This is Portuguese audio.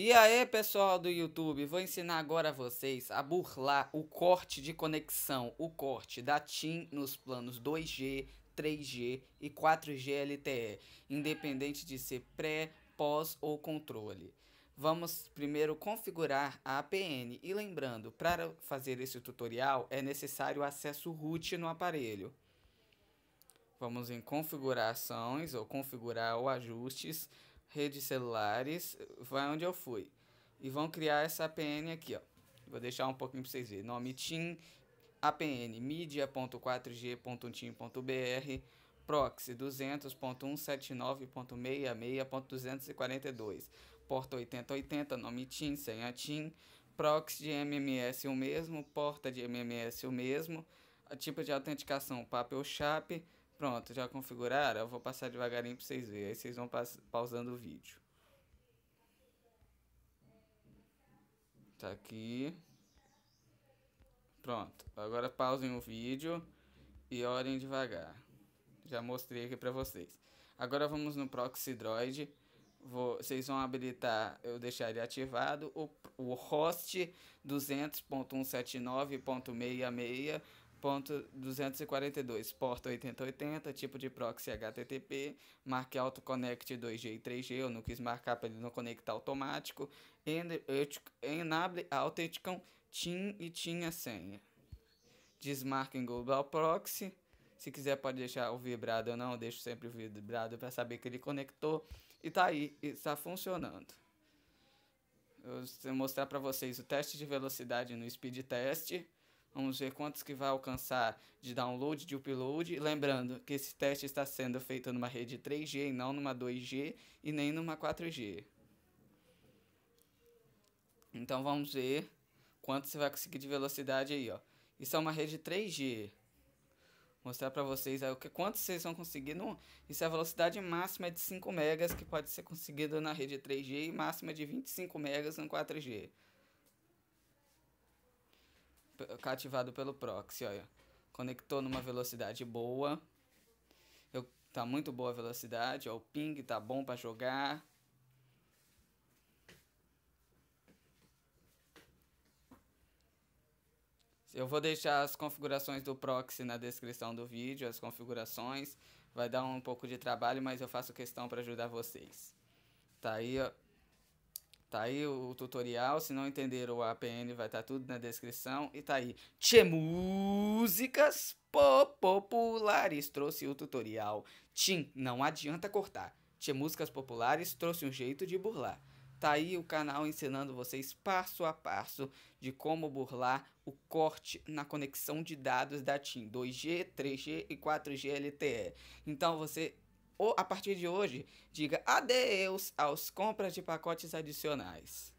E aí, pessoal do YouTube, vou ensinar agora a vocês a burlar o corte de conexão, o corte da TIM nos planos 2G, 3G e 4G LTE, independente de ser pré, pós ou controle. Vamos primeiro configurar a APN e lembrando, para fazer esse tutorial é necessário acesso root no aparelho. Vamos em configurações ou configurar ou ajustes redes celulares, vai onde eu fui. E vão criar essa APN aqui, ó. Vou deixar um pouquinho para vocês verem. Nome TIM, APN, media.4g.tim.br, proxy 200.179.66.242, porta 8080, nome TIM, senha TIM, proxy de MMS o mesmo, porta de MMS o mesmo, tipo de autenticação papel chape Pronto, já configuraram? Eu vou passar devagarinho para vocês verem. Aí vocês vão pausando o vídeo. Tá aqui. Pronto, agora pausem o vídeo e olhem devagar. Já mostrei aqui para vocês. Agora vamos no Proxy Droid. vocês vão habilitar, eu deixaria ativado o, o host 200.179.66 Ponto 242, porta 8080, tipo de proxy HTTP, marque auto connect 2G e 3G, eu não quis marcar para ele não conectar automático, enable Autenticon, TIM e TIM a senha. desmarque em Global Proxy, se quiser pode deixar o vibrado ou não, eu deixo sempre o vibrado para saber que ele conectou, e tá aí, está funcionando. Eu vou mostrar para vocês o teste de velocidade no speed test Vamos ver quantos que vai alcançar de download, de upload. Lembrando que esse teste está sendo feito numa rede 3G, não numa 2G e nem numa 4G. Então vamos ver quanto você vai conseguir de velocidade aí, ó. Isso é uma rede 3G. Vou mostrar para vocês aí o que quanto vocês vão conseguir. No, isso é a velocidade máxima é de 5 megas que pode ser conseguido na rede 3G e máxima de 25 megas no 4G cativado pelo proxy, olha. Conectou numa velocidade boa. Eu, tá muito boa a velocidade, ó, o ping tá bom para jogar. Eu vou deixar as configurações do proxy na descrição do vídeo, as configurações. Vai dar um pouco de trabalho, mas eu faço questão para ajudar vocês. Tá aí, ó. Tá aí o tutorial, se não entenderam o APN vai estar tá tudo na descrição e tá aí. Tchê músicas populares trouxe o tutorial. Tim, não adianta cortar. Tchê músicas populares trouxe um jeito de burlar. Tá aí o canal ensinando vocês passo a passo de como burlar o corte na conexão de dados da TIM 2G, 3G e 4G LTE. Então você a partir de hoje, diga adeus aos compras de pacotes adicionais.